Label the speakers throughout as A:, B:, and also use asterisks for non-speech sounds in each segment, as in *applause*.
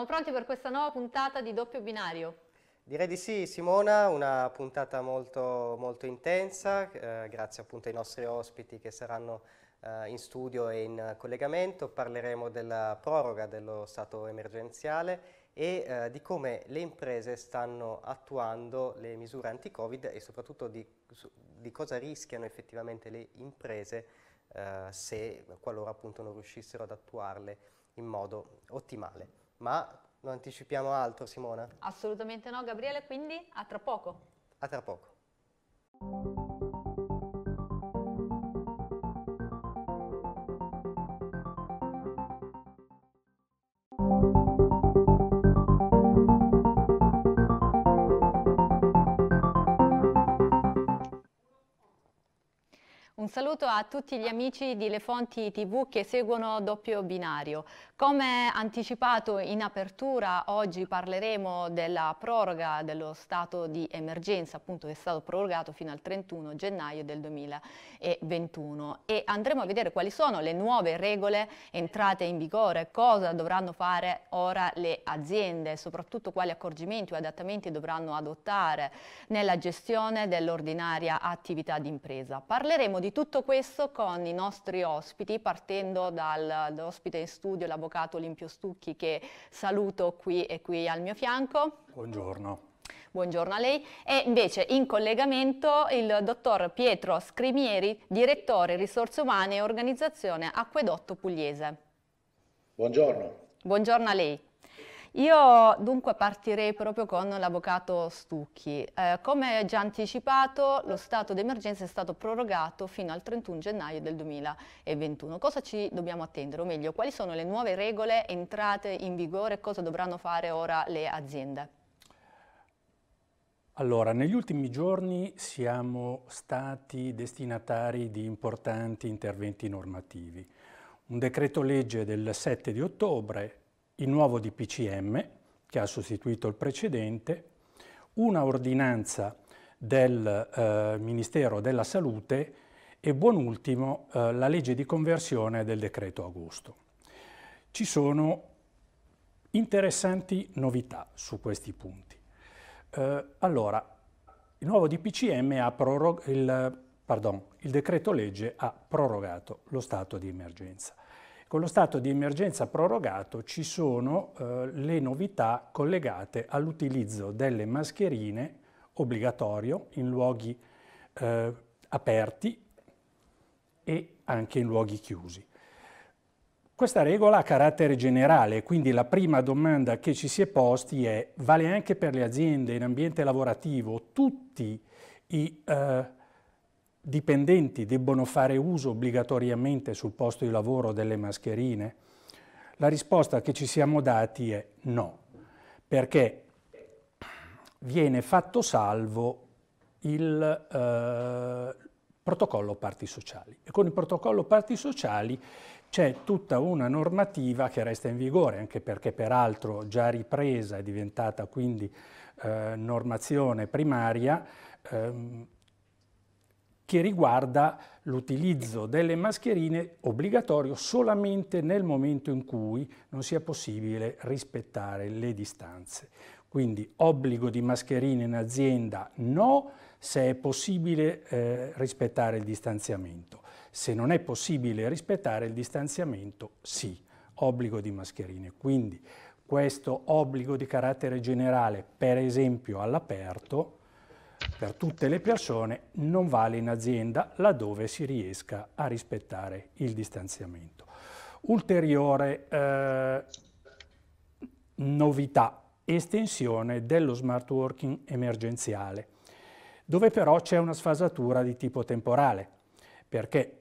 A: Siamo pronti per questa nuova puntata di Doppio Binario.
B: Direi di sì Simona, una puntata molto, molto intensa, eh, grazie appunto ai nostri ospiti che saranno eh, in studio e in collegamento. Parleremo della proroga dello stato emergenziale e eh, di come le imprese stanno attuando le misure anti-Covid e soprattutto di, su, di, cosa rischiano effettivamente le imprese eh, se qualora appunto non riuscissero ad attuarle in modo ottimale ma non anticipiamo altro Simona.
A: Assolutamente no Gabriele, quindi a tra poco.
B: A tra poco.
A: Un saluto a tutti gli amici di Le Fonti TV che seguono Doppio Binario. Come anticipato in apertura, oggi parleremo della proroga dello stato di emergenza, appunto che è stato prorogato fino al 31 gennaio del 2021 e andremo a vedere quali sono le nuove regole entrate in vigore, cosa dovranno fare ora le aziende, soprattutto quali accorgimenti o adattamenti dovranno adottare nella gestione dell'ordinaria attività d'impresa. Parleremo di tutto questo con i nostri ospiti, partendo dall'ospite in studio, l'avvocato Olimpio Stucchi, che saluto qui e qui al mio fianco.
C: Buongiorno.
A: Buongiorno a lei. E invece in collegamento il dottor Pietro Scrimieri, direttore risorse umane e organizzazione Acquedotto Pugliese. Buongiorno. Buongiorno a lei. Io dunque partirei proprio con l'avvocato Stucchi. Eh, come già anticipato, lo stato d'emergenza è stato prorogato fino al 31 gennaio del 2021. Cosa ci dobbiamo attendere? O meglio, quali sono le nuove regole entrate in vigore e cosa dovranno fare ora le aziende?
C: Allora, negli ultimi giorni siamo stati destinatari di importanti interventi normativi. Un decreto legge del 7 di ottobre il nuovo DPCM che ha sostituito il precedente, una ordinanza del eh, Ministero della Salute e buon ultimo eh, la legge di conversione del decreto agosto. Ci sono interessanti novità su questi punti. Eh, allora, il nuovo DPCM ha prorog- il, pardon, il decreto legge ha prorogato lo stato di emergenza. Con lo stato di emergenza prorogato ci sono eh, le novità collegate all'utilizzo delle mascherine obbligatorio in luoghi eh, aperti e anche in luoghi chiusi. Questa regola ha carattere generale, quindi la prima domanda che ci si è posti è vale anche per le aziende in ambiente lavorativo tutti i eh, dipendenti debbono fare uso obbligatoriamente sul posto di lavoro delle mascherine? La risposta che ci siamo dati è no, perché viene fatto salvo il eh, protocollo parti sociali. E con il protocollo parti sociali c'è tutta una normativa che resta in vigore, anche perché peraltro già ripresa è diventata quindi eh, normazione primaria, ehm, che riguarda l'utilizzo delle mascherine obbligatorio solamente nel momento in cui non sia possibile rispettare le distanze. Quindi obbligo di mascherine in azienda no, se è possibile eh, rispettare il distanziamento. Se non è possibile rispettare il distanziamento, sì, obbligo di mascherine. Quindi questo obbligo di carattere generale, per esempio all'aperto, per tutte le persone non vale in azienda laddove si riesca a rispettare il distanziamento. Ulteriore eh, novità, estensione dello smart working emergenziale, dove però c'è una sfasatura di tipo temporale, perché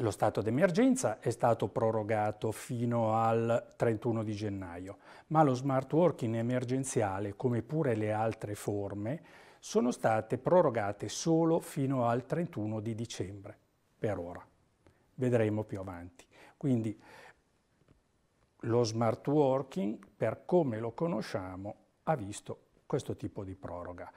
C: lo stato d'emergenza è stato prorogato fino al 31 di gennaio, ma lo smart working emergenziale, come pure le altre forme, sono state prorogate solo fino al 31 di dicembre, per ora. Vedremo più avanti. Quindi lo smart working, per come lo conosciamo, ha visto questo tipo di proroga.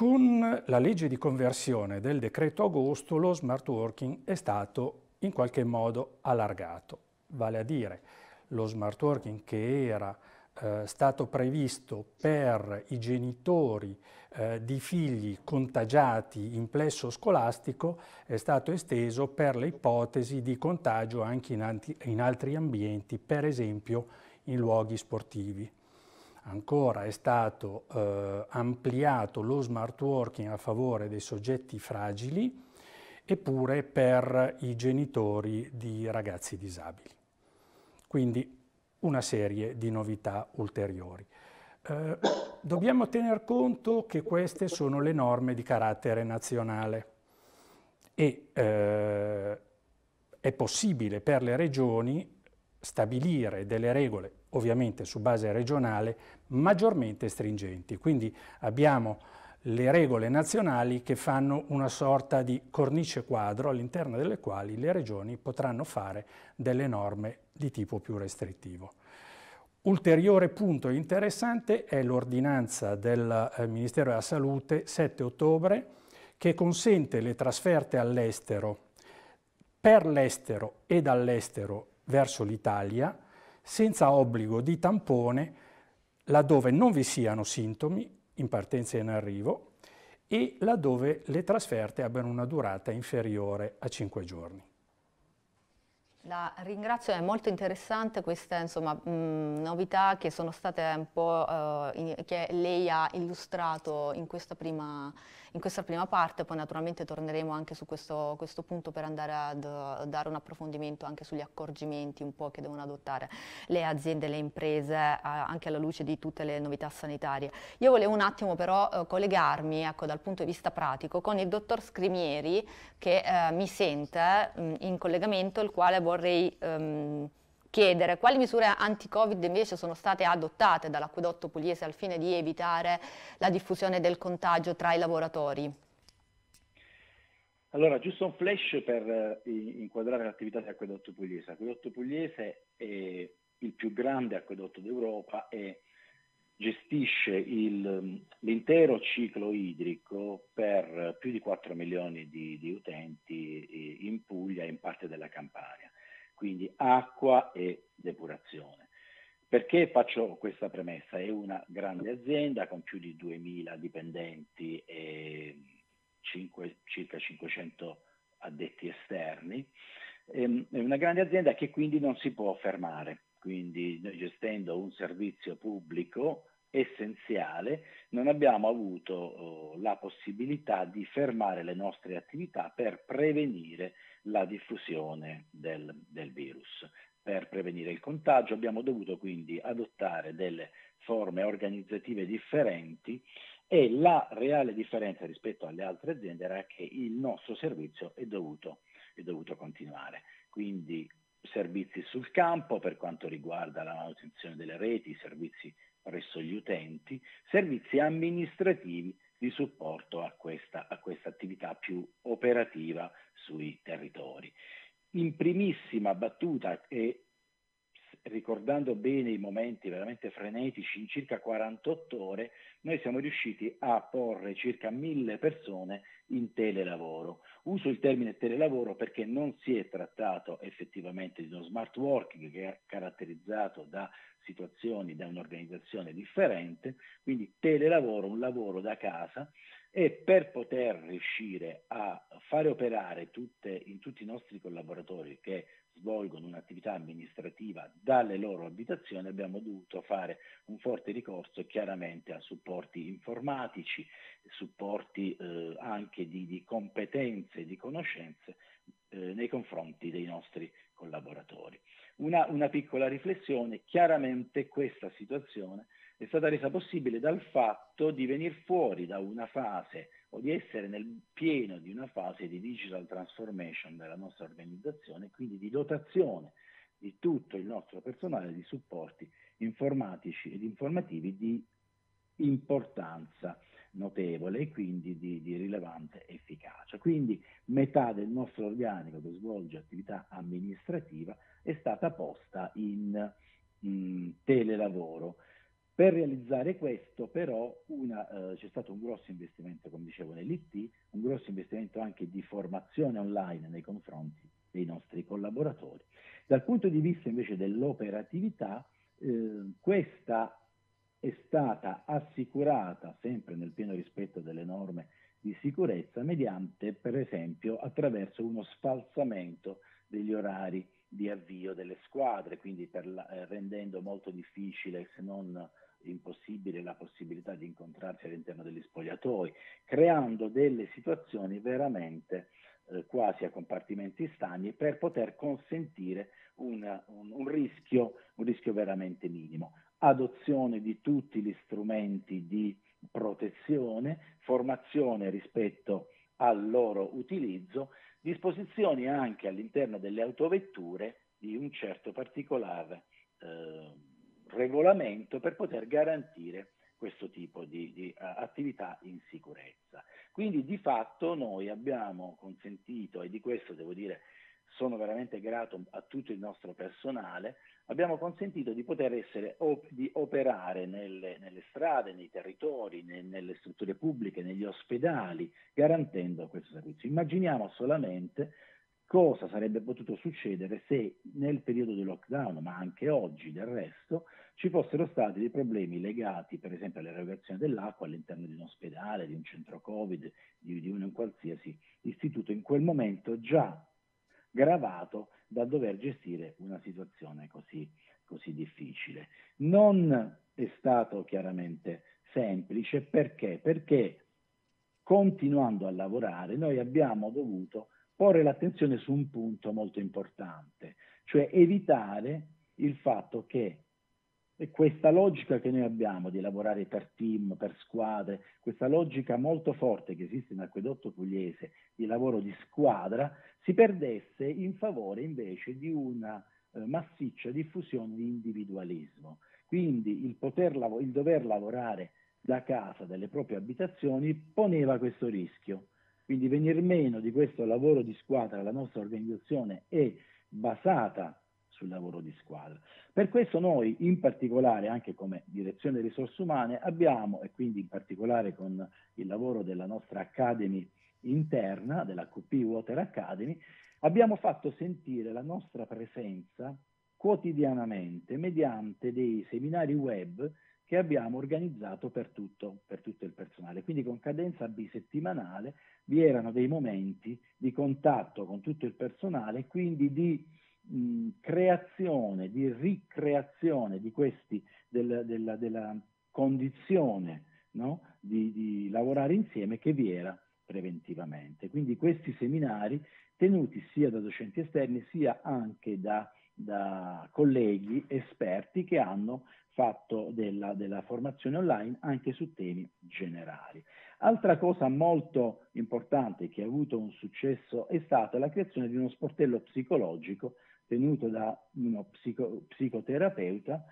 C: Con la legge di conversione del decreto agosto lo smart working è stato in qualche modo allargato, vale a dire lo smart working che era eh, stato previsto per i genitori eh, di figli contagiati in plesso scolastico è stato esteso per le ipotesi di contagio anche in, in altri ambienti, per esempio in luoghi sportivi. Ancora è stato eh, ampliato lo smart working a favore dei soggetti fragili eppure per i genitori di ragazzi disabili. Quindi una serie di novità ulteriori. Eh, dobbiamo tener conto che queste sono le norme di carattere nazionale e eh, è possibile per le regioni stabilire delle regole ovviamente su base regionale, maggiormente stringenti. Quindi abbiamo le regole nazionali che fanno una sorta di cornice quadro all'interno delle quali le regioni potranno fare delle norme di tipo più restrittivo. Ulteriore punto interessante è l'ordinanza del eh, Ministero della Salute 7 ottobre che consente le trasferte all'estero, per l'estero e dall'estero verso l'Italia, senza obbligo di tampone laddove non vi siano sintomi in partenza e in arrivo e laddove le trasferte abbiano una durata inferiore a 5 giorni.
A: La ringrazio, è molto interessante queste insomma, mh, novità che sono state un po' eh, in, che lei ha illustrato in questa prima in questa prima parte, poi naturalmente torneremo anche su questo, questo punto per andare a eh, dare un approfondimento anche sugli accorgimenti un po' che devono adottare le aziende, le imprese, anche alla luce di tutte le novità sanitarie. Io volevo un attimo però eh, collegarmi ecco, dal punto di vista pratico con il dottor Scrimieri che eh, mi sente mh, mm, in collegamento, il quale vorrei... Ehm, chiedere quali misure anti-Covid invece sono state adottate dall'acquedotto pugliese al fine di evitare la diffusione del contagio tra i lavoratori.
D: Allora, giusto un flash per eh, inquadrare l'attività dell'acquedotto pugliese. L'acquedotto pugliese è il più grande acquedotto d'Europa e gestisce il, mm, l'intero ciclo idrico per eh, più di 4 milioni di, di utenti eh, in Puglia e in parte della Campania quindi acqua e depurazione. Perché faccio questa premessa? È una grande azienda con più di 2.000 dipendenti e 5, circa 500 addetti esterni. Ehm, è una grande azienda che quindi non si può fermare, quindi noi gestendo un servizio pubblico essenziale non abbiamo avuto oh, la possibilità di fermare le nostre attività per prevenire la diffusione del, del virus. Per prevenire il contagio abbiamo dovuto quindi adottare delle forme organizzative differenti e la reale differenza rispetto alle altre aziende era che il nostro servizio è dovuto, è dovuto continuare. Quindi servizi sul campo per quanto riguarda la manutenzione delle reti, servizi presso gli utenti, servizi amministrativi di supporto a questa, a questa attività più operativa sui territori. In primissima battuta e ricordando bene i momenti veramente frenetici, in circa 48 ore noi siamo riusciti a porre circa mille persone in telelavoro. Uso il termine telelavoro perché non si è trattato effettivamente di uno smart working che è caratterizzato da situazioni, da un'organizzazione differente, quindi telelavoro, un lavoro da casa e per poter riuscire a fare operare tutte, in tutti i nostri collaboratori che svolgono un'attività amministrativa dalle loro abitazioni abbiamo dovuto fare un forte ricorso chiaramente a supporti informatici, supporti eh, anche di, di, competenze, di conoscenze eh, nei confronti dei nostri collaboratori. Una, una piccola riflessione, chiaramente questa situazione è stata resa possibile dal fatto di venire fuori da una fase o di essere nel pieno di una fase di digital transformation della nostra organizzazione, quindi di dotazione di tutto il nostro personale di supporti informatici ed informativi di importanza notevole e quindi di, di, rilevante efficacia. Quindi metà del nostro organico che svolge attività amministrativa è stata posta in mh, mm, telelavoro per realizzare questo però una, eh, c'è stato un grosso investimento, come dicevo, nell'IT, un grosso investimento anche di formazione online nei confronti dei nostri collaboratori. Dal punto di vista invece dell'operatività, eh, questa è stata assicurata sempre nel pieno rispetto delle norme di sicurezza mediante, per esempio, attraverso uno sfalsamento degli orari di avvio delle squadre, quindi la, eh, rendendo molto difficile, se non impossibile la possibilità di incontrarsi all'interno degli spogliatoi, creando delle situazioni veramente eh, quasi a compartimenti stagni per poter consentire una, un, un, rischio, un rischio veramente minimo. Adozione di tutti gli strumenti di protezione, formazione rispetto al loro utilizzo, disposizioni anche all'interno delle autovetture di un certo particolare. Eh, regolamento per poter garantire questo tipo di, di uh, attività in sicurezza. Quindi di fatto noi abbiamo consentito, e di questo devo dire sono veramente grato a tutto il nostro personale, abbiamo consentito di poter essere, op- di operare nelle, nelle, strade, nei territori, ne- nelle strutture pubbliche, negli ospedali, garantendo questo servizio. Immaginiamo solamente cosa sarebbe potuto succedere se nel periodo di lockdown, ma anche oggi del resto, ci fossero stati dei problemi legati per esempio all'erogazione dell'acqua all'interno di un ospedale, di un centro Covid, di, di un qualsiasi istituto in quel momento già gravato da dover gestire una situazione così, così difficile. Non è stato chiaramente semplice perché? Perché continuando a lavorare noi abbiamo dovuto porre l'attenzione su un punto molto importante, cioè evitare il fatto che questa logica che noi abbiamo di lavorare per team, per squadre, questa logica molto forte che esiste in acquedotto pugliese di lavoro di squadra, si perdesse in favore invece di una eh, massiccia diffusione di individualismo. Quindi il, poter, il dover lavorare da casa, dalle proprie abitazioni, poneva questo rischio quindi venir meno di questo lavoro di squadra, la nostra organizzazione è basata sul lavoro di squadra. Per questo noi in particolare, anche come direzione risorse umane, abbiamo, e quindi in particolare con il lavoro della nostra Academy interna, della QP Water Academy, abbiamo fatto sentire la nostra presenza quotidianamente mediante dei seminari web che abbiamo organizzato per tutto, per tutto, il personale. Quindi con cadenza bisettimanale vi erano dei momenti di contatto con tutto il personale, quindi di mh, creazione, di ricreazione di questi, del, della, della, condizione no? di, di lavorare insieme che vi era preventivamente. Quindi questi seminari tenuti sia da docenti esterni sia anche da da colleghi esperti che hanno fatto della, della, formazione online anche su temi generali. Altra cosa molto importante che ha avuto un successo è stata la creazione di uno sportello psicologico tenuto da uno psico, psicoterapeuta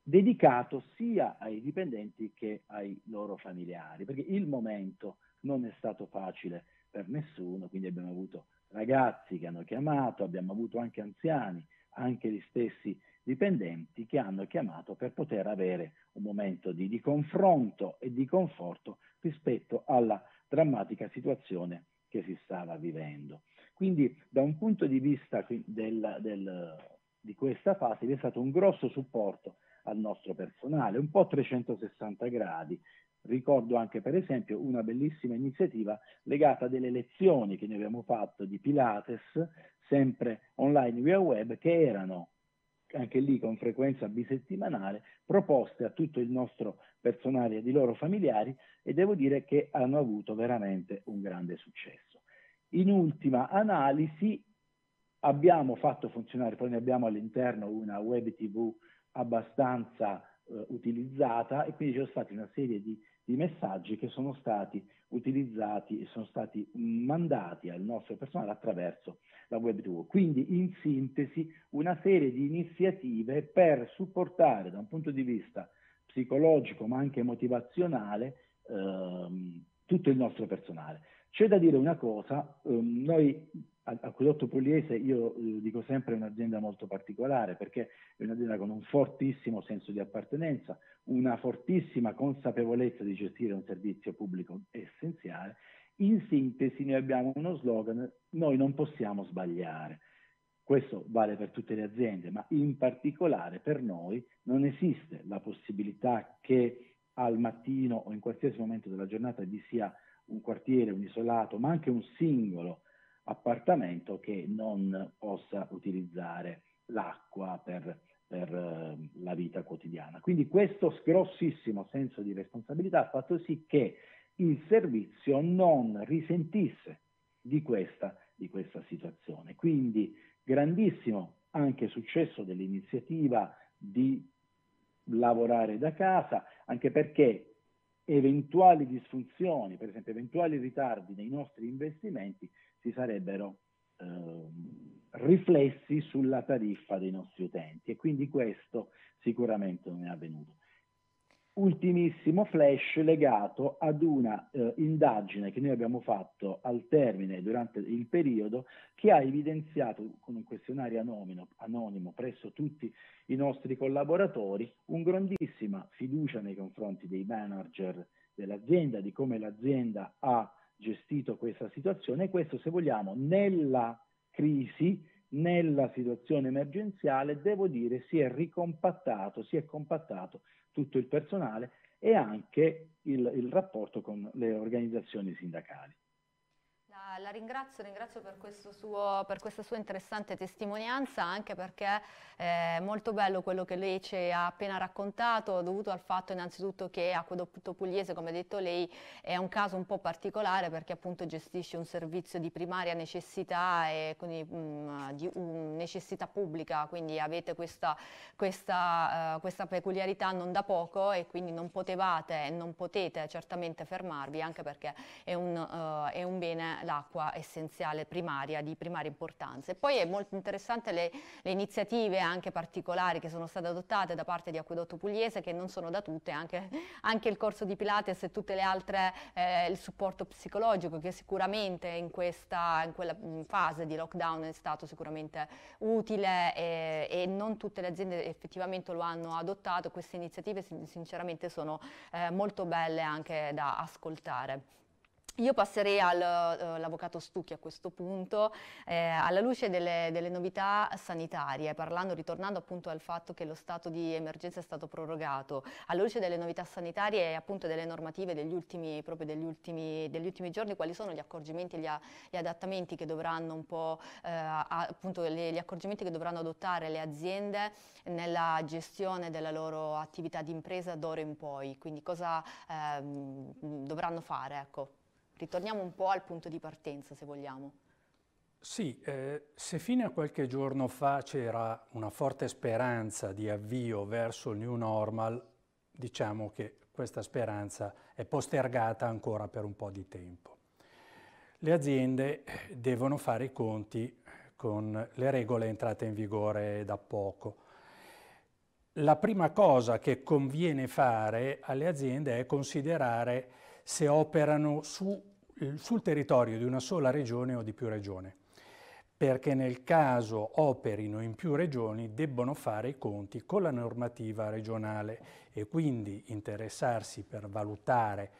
D: dedicato sia ai dipendenti che ai loro familiari, perché il momento non è stato facile per nessuno, quindi abbiamo avuto ragazzi che hanno chiamato, abbiamo avuto anche anziani, anche gli stessi dipendenti che hanno chiamato per poter avere un momento di, di confronto e di conforto rispetto alla drammatica situazione che si stava vivendo. Quindi da un punto di vista del, del, di questa fase vi è stato un grosso supporto al nostro personale, un po' 360 gradi. Ricordo anche per esempio una bellissima iniziativa legata a delle lezioni che noi abbiamo fatto di Pilates, sempre online via web, che erano anche lì con frequenza bisettimanale, proposte a tutto il nostro personale e ai loro familiari e devo dire che hanno avuto veramente un grande successo. In ultima analisi abbiamo fatto funzionare, poi ne abbiamo all'interno una web tv abbastanza eh, utilizzata e quindi c'è stata una serie di, di messaggi che sono stati utilizzati e sono stati mandati al nostro personale attraverso la web 2. Quindi in sintesi una serie di iniziative per supportare da un punto di vista psicologico ma anche motivazionale ehm, tutto il nostro personale. C'è da dire una cosa, ehm, noi Acquedotto Pugliese, io eh, dico sempre, è un'azienda molto particolare perché è un'azienda con un fortissimo senso di appartenenza, una fortissima consapevolezza di gestire un servizio pubblico essenziale. In sintesi, noi abbiamo uno slogan, noi non possiamo sbagliare. Questo vale per tutte le aziende, ma in particolare per noi non esiste la possibilità che al mattino o in qualsiasi momento della giornata vi sia un quartiere, un isolato, ma anche un singolo appartamento che non possa utilizzare l'acqua per, per ehm, la vita quotidiana. Quindi questo grossissimo senso di responsabilità ha fatto sì che il servizio non risentisse di questa, di questa situazione. Quindi grandissimo anche successo dell'iniziativa di lavorare da casa, anche perché eventuali disfunzioni, per esempio eventuali ritardi nei nostri investimenti, si sarebbero eh, riflessi sulla tariffa dei nostri utenti e quindi questo sicuramente non è avvenuto. Ultimissimo flash legato ad una eh, indagine che noi abbiamo fatto al termine durante il periodo che ha evidenziato con un questionario anonimo, anonimo presso tutti i nostri collaboratori un grandissima fiducia nei confronti dei manager dell'azienda, di come l'azienda ha gestito questa situazione e questo, se vogliamo, nella crisi, nella situazione emergenziale, devo dire, si è ricompattato, si è compattato tutto il personale e anche il, il rapporto con le organizzazioni sindacali
A: la ringrazio, ringrazio per, suo, per, questa sua interessante testimonianza, anche perché eh, è molto bello quello che lei ci ha appena raccontato, dovuto al fatto innanzitutto che Acquedotto Pugliese, come ha detto lei, è un caso un po' particolare perché appunto gestisce un servizio di primaria necessità e quindi mh, mm, di um, necessità pubblica, quindi avete questa, questa, uh, questa peculiarità non da poco e quindi non potevate e non potete certamente fermarvi, anche perché è un, uh, è un bene l'acqua dell'acqua essenziale primaria, di primaria importanza. E poi è molto interessante le, le, iniziative anche particolari che sono state adottate da parte di Acquedotto Pugliese, che non sono da tutte, anche, anche il corso di Pilates e tutte le altre, eh, il supporto psicologico che sicuramente in questa in quella mm, fase di lockdown è stato sicuramente utile e, e non tutte le aziende effettivamente lo hanno adottato, queste iniziative sinceramente sono eh, molto belle anche da ascoltare. Io passerei all'avvocato eh, Stucchi a questo punto, eh, alla luce delle, delle, novità sanitarie, parlando, ritornando appunto al fatto che lo stato di emergenza è stato prorogato, alla luce delle novità sanitarie e appunto delle normative degli ultimi, proprio degli ultimi, degli ultimi giorni, quali sono gli accorgimenti, gli, gli adattamenti che dovranno un po', eh, appunto le, gli accorgimenti che dovranno adottare le aziende nella gestione della loro attività di impresa d'ora in poi, quindi cosa eh, dovranno fare? Ecco ritorniamo un po' al punto di partenza, se vogliamo.
C: Sì, eh, se fino a qualche giorno fa c'era una forte speranza di avvio verso il new normal, diciamo che questa speranza è postergata ancora per un po' di tempo. Le aziende eh, devono fare i conti eh, con le regole entrate in vigore da poco. La prima cosa che conviene fare alle aziende è considerare se operano su, eh, sul territorio di una sola regione o di più regioni, perché nel caso operino in più regioni debbono fare i conti con la normativa regionale e quindi interessarsi per valutare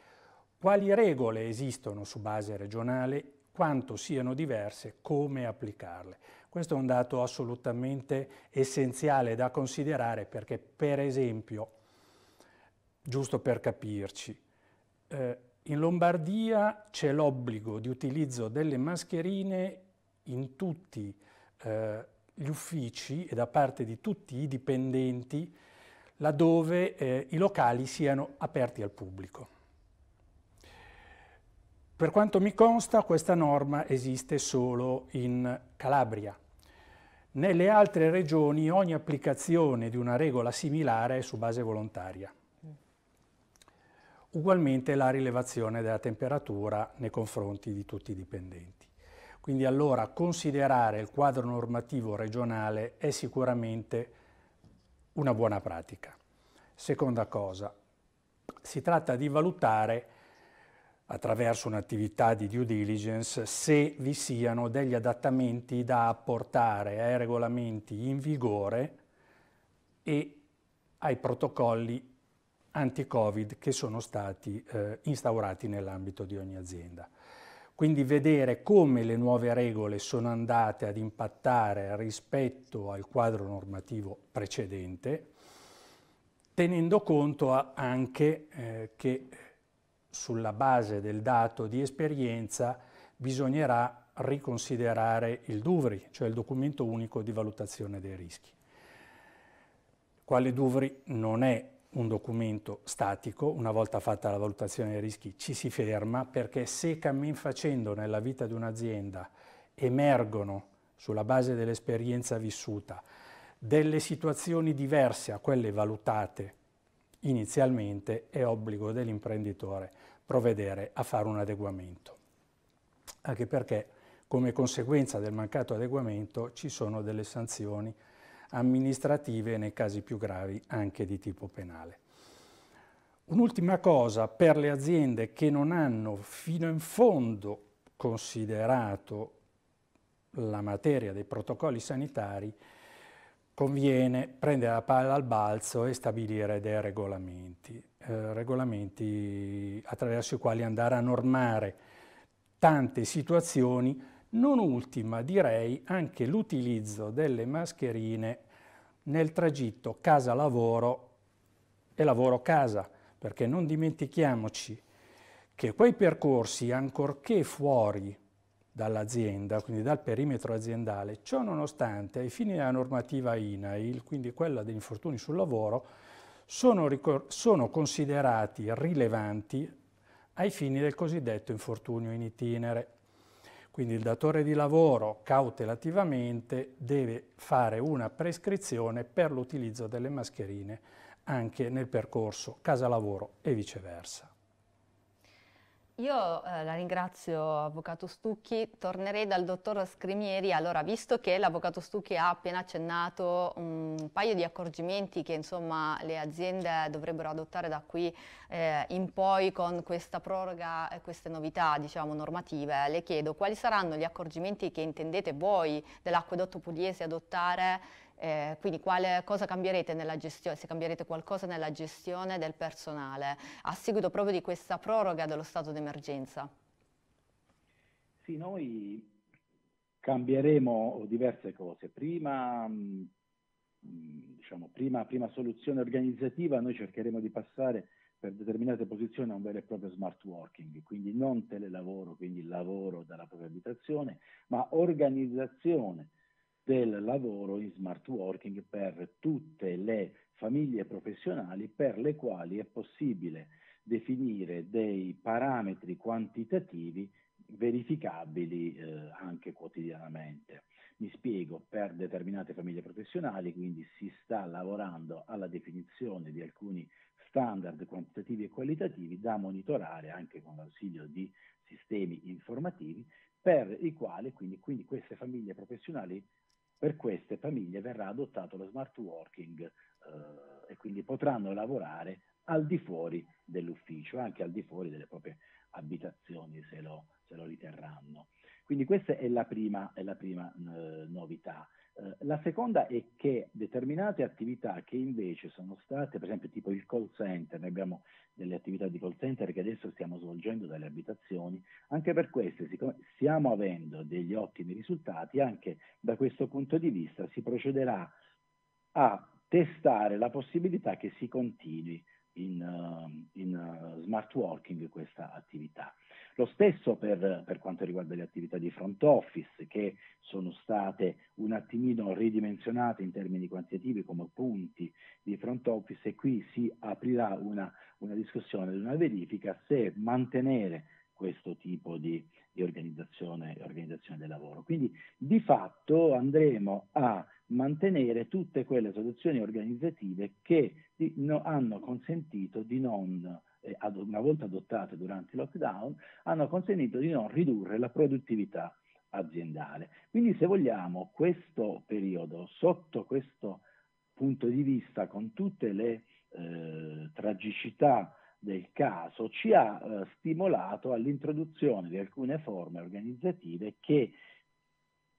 C: quali regole esistono su base regionale quanto siano diverse, come applicarle. Questo è un dato assolutamente essenziale da considerare perché, per esempio, giusto per capirci, eh, in Lombardia c'è l'obbligo di utilizzo delle mascherine in tutti eh, gli uffici e da parte di tutti i dipendenti laddove eh, i locali siano aperti al pubblico. Per quanto mi consta questa norma esiste solo in Calabria. Nelle altre regioni ogni applicazione di una regola similare è su base volontaria ugualmente la rilevazione della temperatura nei confronti di tutti i dipendenti. Quindi allora considerare il quadro normativo regionale è sicuramente una buona pratica. Seconda cosa, si tratta di valutare attraverso un'attività di due diligence se vi siano degli adattamenti da apportare ai regolamenti in vigore e ai protocolli anti-Covid che sono stati eh, instaurati nell'ambito di ogni azienda. Quindi vedere come le nuove regole sono andate ad impattare rispetto al quadro normativo precedente, tenendo conto anche eh, che sulla base del dato di esperienza bisognerà riconsiderare il DUVRI, cioè il documento unico di valutazione dei rischi, quale DUVRI non è un documento statico, una volta fatta la valutazione dei rischi ci si ferma perché se cammin facendo nella vita di un'azienda emergono sulla base dell'esperienza vissuta delle situazioni diverse a quelle valutate inizialmente è obbligo dell'imprenditore provvedere a fare un adeguamento. Anche perché come conseguenza del mancato adeguamento ci sono delle sanzioni amministrative e nei casi più gravi anche di tipo penale. Un'ultima cosa per le aziende che non hanno fino in fondo considerato la materia dei protocolli sanitari, conviene prendere la palla al balzo e stabilire dei regolamenti, eh, regolamenti attraverso i quali andare a normare tante situazioni non ultima direi anche l'utilizzo delle mascherine nel tragitto casa-lavoro e lavoro-casa, perché non dimentichiamoci che quei percorsi, ancorché fuori dall'azienda, quindi dal perimetro aziendale, ciò nonostante, ai fini della normativa INAIL, quindi quella degli infortuni sul lavoro, sono, sono considerati rilevanti ai fini del cosiddetto infortunio in itinere. Quindi il datore di lavoro cautelativamente deve fare una prescrizione per l'utilizzo delle mascherine anche nel percorso casa lavoro e viceversa.
A: Io eh, la ringrazio, Avvocato Stucchi. Tornerei dal dottor Scrimieri. Allora, visto che l'Avvocato Stucchi ha appena accennato un paio di accorgimenti che insomma, le aziende dovrebbero adottare da qui eh, in poi con questa proroga e queste novità diciamo, normative, le chiedo quali saranno gli accorgimenti che intendete voi dell'acquedotto pugliese adottare eh, quindi quale, cosa cambierete nella gestione, se cambierete qualcosa nella gestione del personale a seguito proprio di questa proroga dello stato d'emergenza?
D: Sì, noi cambieremo diverse cose. Prima, diciamo, prima, prima soluzione organizzativa, noi cercheremo di passare per determinate posizioni a un vero e proprio smart working, quindi non telelavoro, quindi lavoro dalla propria abitazione, ma organizzazione del lavoro in smart working per tutte le famiglie professionali per le quali è possibile definire dei parametri quantitativi verificabili eh, anche quotidianamente. Mi spiego, per determinate famiglie professionali, quindi si sta lavorando alla definizione di alcuni standard quantitativi e qualitativi da monitorare anche con l'ausilio di sistemi informativi per i quali quindi, quindi queste famiglie professionali per queste famiglie verrà adottato lo smart working
A: eh,
D: e quindi potranno lavorare al di fuori dell'ufficio, anche al di fuori delle proprie abitazioni se lo, se lo riterranno. Quindi questa è la prima, è la prima eh, novità. Eh, la seconda è che determinate attività che invece sono state, per esempio tipo il call center, noi abbiamo delle attività di call center che adesso stiamo svolgendo dalle abitazioni, anche per queste, siccome stiamo avendo degli ottimi risultati, anche da questo punto di vista si procederà a testare la possibilità che si continui in, uh, in uh, smart working questa attività. Lo stesso per, per, quanto riguarda le attività di front office, che sono state un attimino ridimensionate in termini quantitativi come punti di front office e qui si aprirà una, una discussione, una verifica se mantenere questo tipo di, di organizzazione, organizzazione, del lavoro. Quindi di fatto andremo a mantenere tutte quelle soluzioni organizzative che di, no, hanno consentito di non eh, una volta adottate durante il lockdown, hanno consentito di non ridurre la produttività aziendale. Quindi se vogliamo questo periodo, sotto questo punto di vista, con tutte le eh, tragicità del caso, ci ha eh, stimolato all'introduzione di alcune forme organizzative che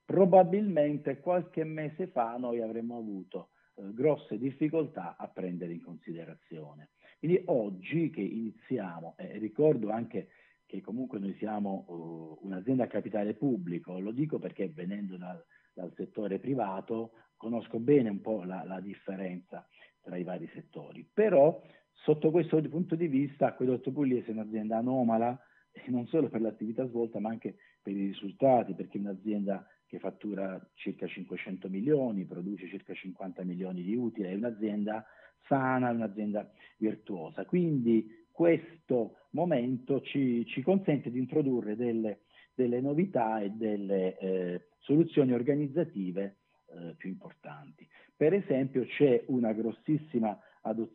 D: probabilmente qualche mese fa noi avremmo avuto eh, grosse difficoltà a prendere in considerazione. Quindi oggi che iniziamo, eh, ricordo anche che comunque noi siamo uh, un'azienda a capitale pubblico, lo dico perché venendo dal, dal settore privato conosco bene un po' la, la, differenza tra i vari settori, però sotto questo punto di vista Acquedotto Pugliese è un'azienda anomala *laughs* non solo per l'attività svolta ma anche per i risultati, perché è un'azienda che fattura circa 500 milioni, produce circa 50 milioni di utile, è un'azienda sana, un'azienda virtuosa. Quindi questo momento ci, ci consente di introdurre delle, delle novità e delle eh, soluzioni organizzative eh, più importanti. Per esempio c'è una grossissima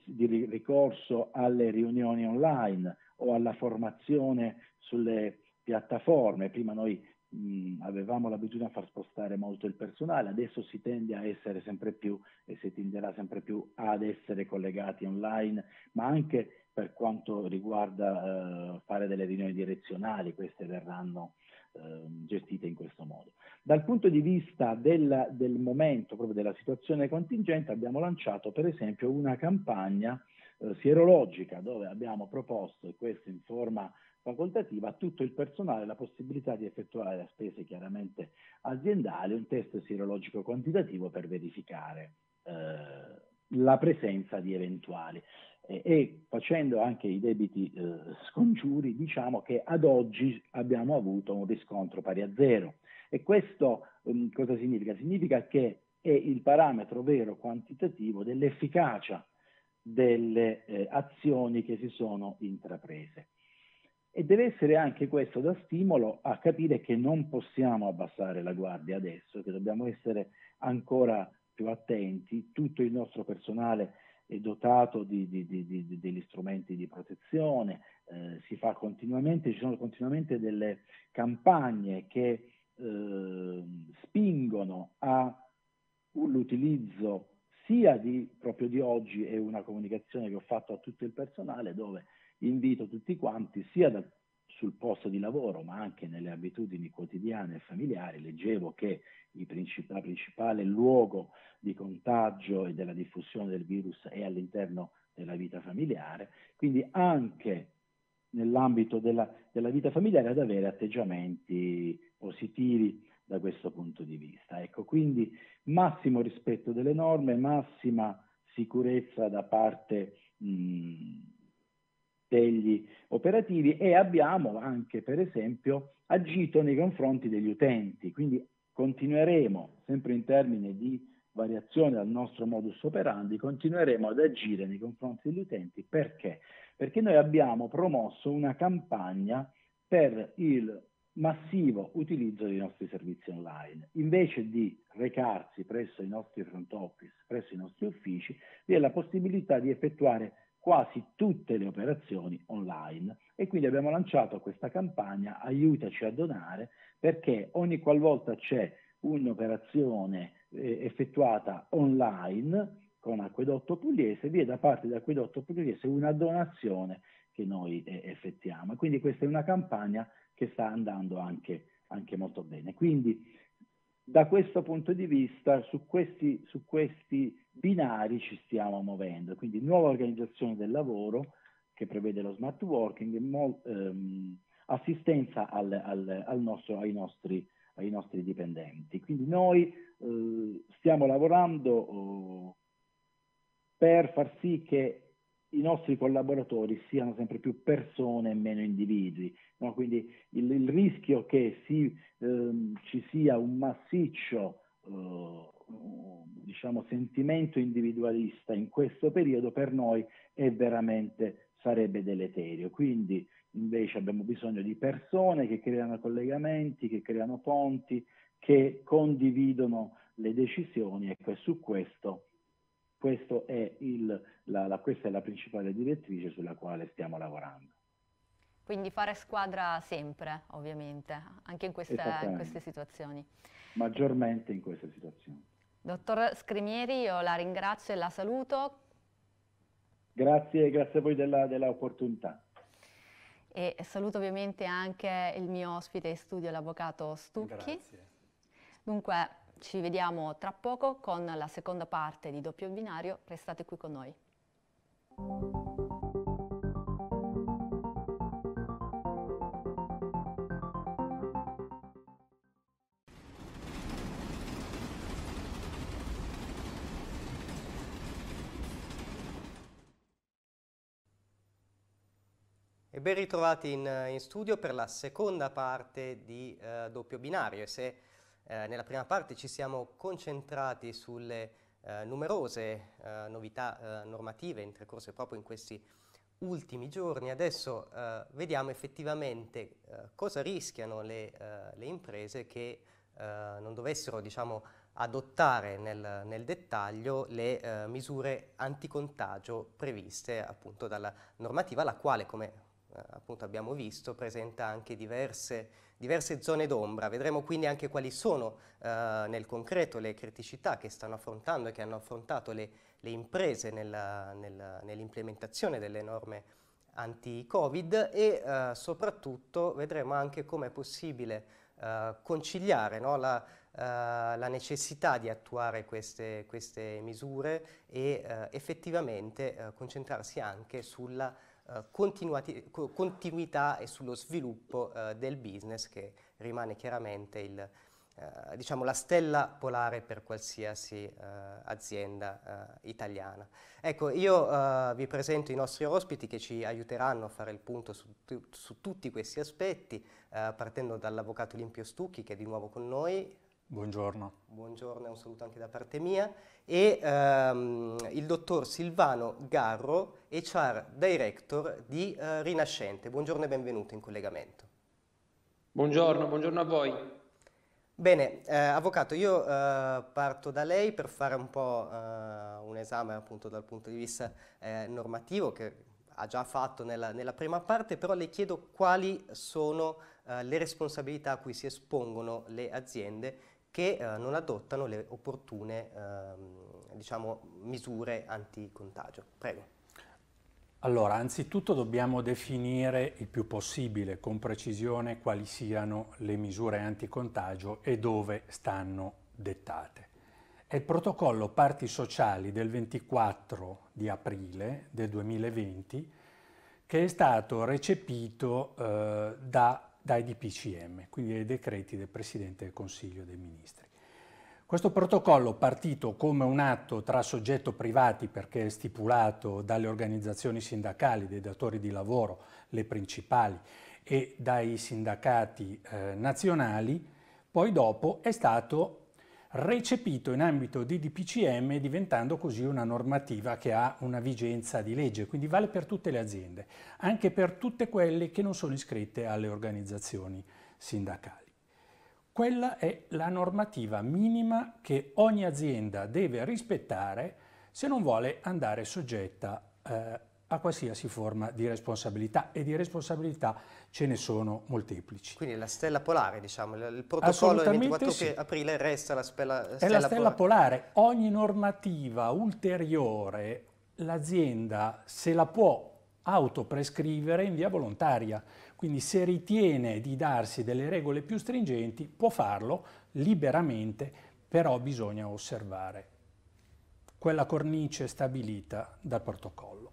D: di ricorso alle riunioni online o alla formazione sulle piattaforme. Prima noi mh, avevamo l'abitudine a far spostare molto il personale, adesso si tende a essere sempre più e si tenderà sempre più ad essere collegati online, ma anche per quanto riguarda eh, fare delle riunioni direzionali, queste verranno ehm, gestite in questo modo. Dal punto di vista della, del momento, proprio della situazione contingente, abbiamo lanciato per esempio una campagna eh, sierologica dove abbiamo proposto, e questo in forma facoltativa a tutto il personale la possibilità di effettuare a spese chiaramente aziendali un test sierologico quantitativo per verificare eh, la presenza di eventuali e, e facendo anche i debiti eh, scongiuri diciamo che ad oggi abbiamo avuto un riscontro pari a zero e questo um, cosa significa? Significa che è il parametro vero quantitativo dell'efficacia delle eh, azioni che si sono intraprese. E deve essere anche questo da stimolo a capire che non possiamo abbassare la guardia adesso, che dobbiamo essere ancora più attenti, tutto il nostro personale è dotato di, di, di, degli strumenti di protezione, eh, si fa continuamente, ci sono continuamente delle campagne che eh, spingono all'utilizzo sia di proprio di oggi è una comunicazione che ho fatto a tutto il personale dove invito tutti quanti, sia da, sul posto di lavoro, ma anche nelle abitudini quotidiane e familiari, leggevo che il princip- principale luogo di contagio e della diffusione del virus è all'interno della vita familiare, quindi anche nell'ambito della, della vita familiare ad avere atteggiamenti positivi da questo punto di vista. Ecco, quindi massimo rispetto delle norme, massima sicurezza da parte mh, degli operativi e abbiamo anche, per esempio, agito nei confronti degli utenti. Quindi continueremo, sempre in termini di variazione al nostro modus operandi, continueremo ad agire nei confronti degli utenti. Perché? Perché noi abbiamo promosso una campagna per il massivo utilizzo dei nostri servizi online. Invece di recarsi presso i nostri front office, presso i nostri uffici, vi è la possibilità di effettuare quasi tutte le operazioni online e quindi abbiamo lanciato questa campagna aiutaci a donare perché ogni qualvolta c'è un'operazione eh, effettuata online con Acquedotto Pugliese vi è da parte di Acquedotto Pugliese una donazione che noi eh, effettuiamo. Quindi questa è una campagna che sta andando anche, anche molto bene. Quindi da questo punto di vista su questi, su questi binari ci stiamo muovendo, quindi nuova organizzazione del lavoro che prevede lo smart working e ehm, assistenza al, al, al nostro, ai, nostri, ai, nostri, dipendenti. Quindi noi eh, stiamo lavorando eh, per far sì che i nostri collaboratori siano sempre più persone e meno individui. No? Quindi il, il, rischio che si, ehm, ci sia un massiccio eh, diciamo, sentimento individualista in questo periodo per noi è veramente sarebbe deleterio. Quindi invece abbiamo bisogno di persone che creano collegamenti, che creano ponti, che condividono le decisioni. Ecco, e su questo è il, la, la, questa è la principale direttrice sulla quale stiamo lavorando.
A: Quindi fare squadra sempre, ovviamente, anche in queste, in queste situazioni.
D: Maggiormente in queste situazioni.
A: Dottor Scrimieri, io la ringrazio e la saluto.
D: Grazie, grazie a voi dell'opportunità.
A: E saluto ovviamente anche il mio ospite in studio, l'avvocato Stucchi. Grazie. Dunque, ci vediamo tra poco con la seconda parte di Doppio Binario, restate qui con noi.
B: E ben ritrovati in, eh, in, studio per la seconda parte di uh, Doppio Binario. E se eh, nella prima parte ci siamo concentrati sulle eh, numerose eh, novità eh, normative intercorse proprio in questi ultimi giorni. Adesso eh, vediamo effettivamente eh, cosa rischiano le, le imprese che non dovessero diciamo, adottare nel, nel, dettaglio le misure anticontagio previste appunto dalla normativa, la quale, come eh, appunto abbiamo visto, presenta anche diverse, diverse zone d'ombra. Vedremo quindi anche quali sono eh, nel concreto le criticità che stanno affrontando e che hanno affrontato le, le imprese nell'implementazione delle norme anti-Covid e eh, soprattutto vedremo anche come è possibile eh, conciliare no, la, eh, la, necessità di attuare queste, queste misure e eh, effettivamente concentrarsi anche sulla eh, continuità e sullo sviluppo eh, del business che rimane chiaramente il, eh, diciamo, la stella polare per qualsiasi eh, azienda eh, italiana. Ecco, io vi presento i nostri ospiti che ci aiuteranno a fare il punto su, su tutti questi aspetti, partendo dall'avvocato Olimpio Stucchi che è di nuovo con noi. Buongiorno. Buongiorno e un saluto anche da parte mia. E ehm, il dottor Silvano Garro, HR Director di eh, Rinascente. Buongiorno e benvenuto in collegamento. Buongiorno, buongiorno a voi. Bene, eh, Avvocato, io eh, parto da lei per fare un po' eh, un esame appunto dal punto di vista eh, normativo che ha già fatto nella, nella, prima parte, però le chiedo quali sono eh, le responsabilità a cui si espongono le aziende che eh, non adottano le opportune eh, diciamo, misure anticontagio. Prego.
C: Allora, anzitutto dobbiamo definire il più possibile con precisione quali siano le misure anticontagio e dove stanno dettate. È il protocollo Parti Sociali del 24 di aprile del 2020 che è stato recepito eh, da dai DPCM, quindi dai decreti del Presidente del Consiglio dei Ministri. Questo protocollo, partito come un atto tra soggetti privati perché è stipulato dalle organizzazioni sindacali, dei datori di lavoro, le principali, e dai sindacati eh, nazionali, poi dopo è stato recepito in ambito di DPCM diventando così una normativa che ha una vigenza di legge, quindi vale per tutte le aziende, anche per tutte quelle che non sono iscritte alle organizzazioni sindacali. Quella è la normativa minima che ogni azienda deve rispettare se non vuole andare soggetta eh, a qualsiasi forma di responsabilità e di responsabilità ce ne sono molteplici.
B: Quindi la stella polare, diciamo, il protocollo del 24 sì. aprile resta la stella, polare. È la stella polare.
C: polare. Ogni normativa ulteriore l'azienda se la può autoprescrivere in via volontaria, quindi se ritiene di darsi delle regole più stringenti può farlo liberamente, però bisogna osservare quella cornice stabilita dal protocollo.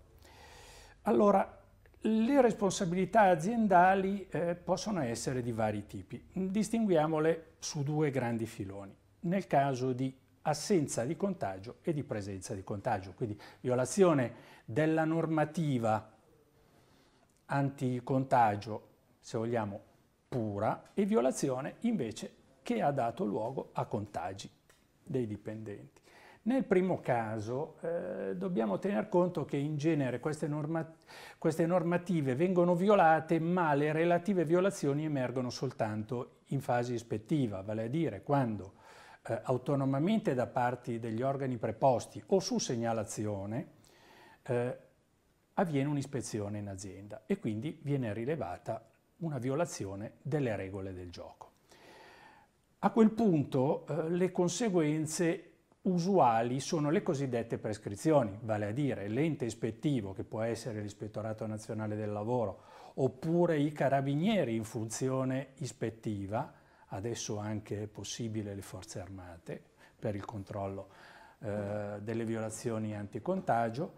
C: Allora, le responsabilità aziendali eh, possono essere di vari tipi. Distinguiamole su due grandi filoni. Nel caso di assenza di contagio e di presenza di contagio, quindi violazione della normativa anticontagio, se vogliamo, pura, e violazione invece che ha dato luogo a contagi dei dipendenti. Nel primo caso eh, dobbiamo tener conto che in genere queste, norma queste, normative vengono violate ma le relative violazioni emergono soltanto in fase ispettiva, vale a dire quando eh, autonomamente da parte degli organi preposti o su segnalazione eh, avviene un'ispezione in azienda e quindi viene rilevata una violazione delle regole del gioco. A quel punto eh, le conseguenze usuali sono le cosiddette prescrizioni, vale a dire l'ente ispettivo che può essere l'Ispettorato Nazionale del Lavoro oppure i carabinieri in funzione ispettiva, adesso anche è possibile le forze armate per il controllo eh, delle violazioni anticontagio,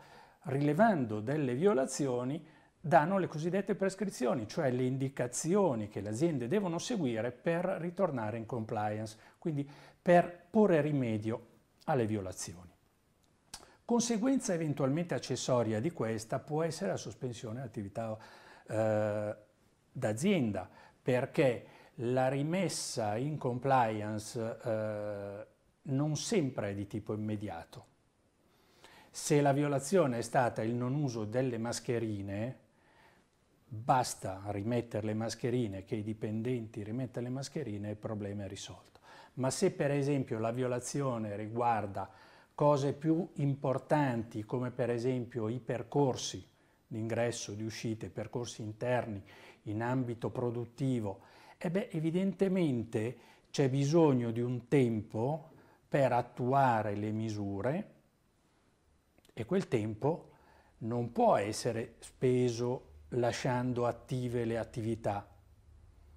C: rilevando delle violazioni danno le cosiddette prescrizioni, cioè le indicazioni che le aziende devono seguire per ritornare in compliance, quindi per porre rimedio alle violazioni. Conseguenza eventualmente accessoria di questa può essere la sospensione dell'attività eh, d'azienda, perché la rimessa in compliance eh, non sempre è di tipo immediato. Se la violazione è stata il non uso delle mascherine, basta rimettere le mascherine, che i dipendenti rimettano le mascherine e il problema è risolto. Ma se per esempio la violazione riguarda cose più importanti come per esempio i percorsi di ingresso, di uscita, i percorsi interni in ambito produttivo, e eh beh, evidentemente c'è bisogno di un tempo per attuare le misure e quel tempo non può essere speso lasciando attive le attività,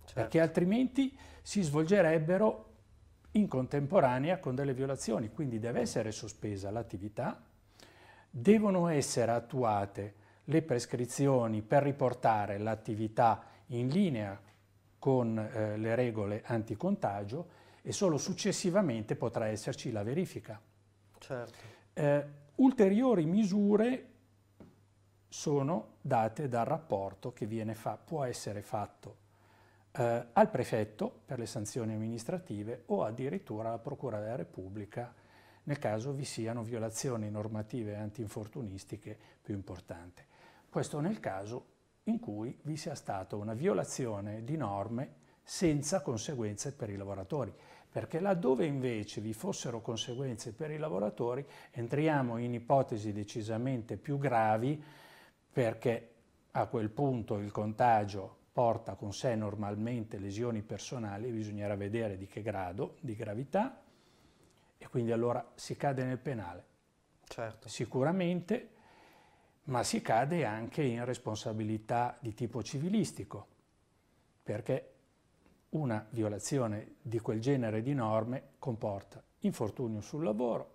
C: certo. perché altrimenti si svolgerebbero in contemporanea con delle violazioni, quindi deve essere sospesa l'attività, devono essere attuate le prescrizioni per riportare l'attività in linea con eh, le regole anticontagio e solo successivamente potrà esserci la verifica. Certo. Eh, ulteriori misure sono date dal rapporto che fa, può essere fatto eh, al prefetto per le sanzioni amministrative o addirittura alla Procura della Repubblica nel caso vi siano violazioni normative antinfortunistiche più importanti. Questo nel caso in cui vi sia stata una violazione di norme senza conseguenze per i lavoratori, perché laddove invece vi fossero conseguenze per i lavoratori entriamo in ipotesi decisamente più gravi perché a quel punto il contagio porta con sé normalmente lesioni personali, bisognerà vedere di che grado, di gravità, e quindi allora si cade nel penale. Certo. Sicuramente, ma si cade anche in responsabilità di tipo civilistico, perché una violazione di quel genere di norme comporta infortunio sul lavoro,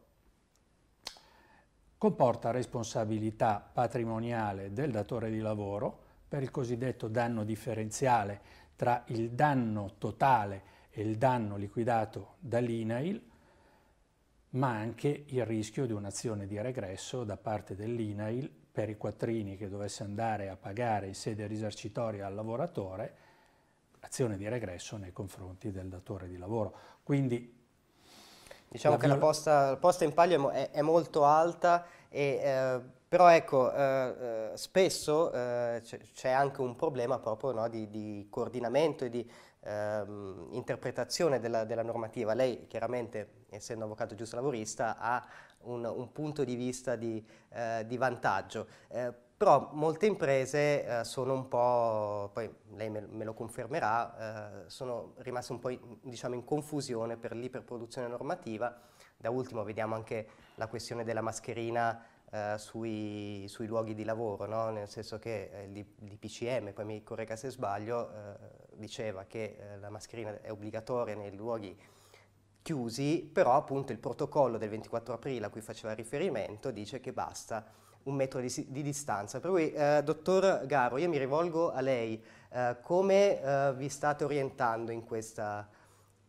C: comporta responsabilità patrimoniale del datore di lavoro per il cosiddetto danno differenziale tra il danno totale e il danno liquidato dall'INAIL, ma anche il rischio di un'azione di regresso da parte dell'INAIL per i quattrini che dovesse andare a pagare in sede risarcitoria al lavoratore, azione di regresso nei confronti del datore di lavoro. Quindi Diciamo la che la
B: posta, la posta, in palio è, è molto alta, e, eh, però ecco, eh, eh spesso eh, c'è anche un problema proprio no, di, di, coordinamento e di ehm, interpretazione della, della, normativa. Lei chiaramente, essendo avvocato giusto lavorista, ha un, un punto di vista di, eh, di vantaggio eh, però molte imprese eh, sono un po', poi lei me, me lo confermerà, eh, sono rimaste un po' in, diciamo, in confusione per l'iperproduzione normativa. Da ultimo vediamo anche la questione della mascherina eh, sui, sui, luoghi di lavoro, no? nel senso che eh, il DPCM, poi mi corregga se sbaglio, eh, diceva che eh, la mascherina è obbligatoria nei luoghi chiusi, però appunto il protocollo del 24 aprile a cui faceva riferimento dice che basta un metro di, di distanza. Per cui, eh, dottor Garo, io mi rivolgo a lei, eh, come eh, vi state orientando in questa,